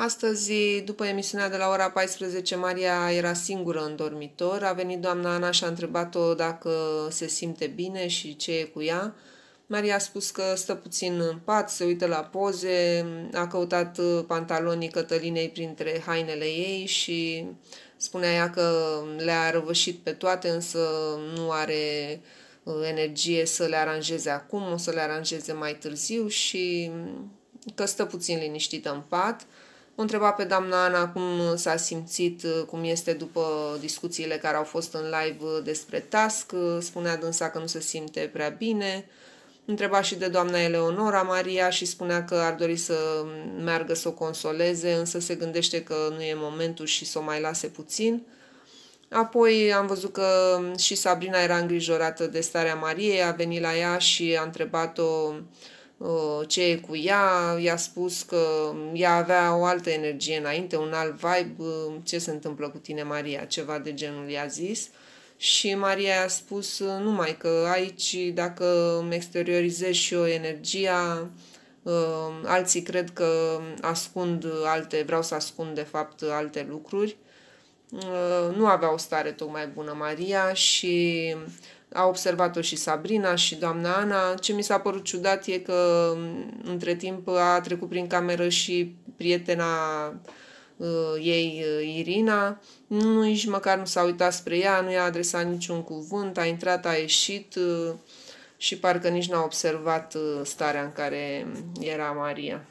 Astăzi, după emisiunea de la ora 14, Maria era singură în dormitor. A venit doamna Ana și a întrebat-o dacă se simte bine și ce e cu ea. Maria a spus că stă puțin în pat, se uită la poze, a căutat pantalonii Cătălinei printre hainele ei și spunea ea că le-a răvășit pe toate, însă nu are uh, energie să le aranjeze acum, o să le aranjeze mai târziu și că stă puțin liniștită în pat. O întreba pe doamna Ana cum s-a simțit, cum este după discuțiile care au fost în live despre task. Spunea dânsa că nu se simte prea bine. Întreba și de doamna Eleonora Maria și spunea că ar dori să meargă să o consoleze, însă se gândește că nu e momentul și să o mai lase puțin. Apoi am văzut că și Sabrina era îngrijorată de starea Mariei, a venit la ea și a întrebat-o uh, Uh, ce e cu ea, i-a spus că ea avea o altă energie înainte, un alt vibe, uh, ce se întâmplă cu tine, Maria, ceva de genul i-a zis. Și Maria i-a spus uh, numai că aici, dacă îmi exteriorizez și eu energia, alții cred că ascund alte, vreau să ascund de fapt alte lucruri. Nu avea o stare tocmai bună Maria și a observat-o și Sabrina și doamna Ana. Ce mi s-a părut ciudat e că între timp a trecut prin cameră și prietena uh, ei, uh, Irina, nu nici măcar nu s-a uitat spre ea, nu i-a adresat niciun cuvânt, a intrat, a ieșit uh, și parcă nici n-a observat starea în care era Maria.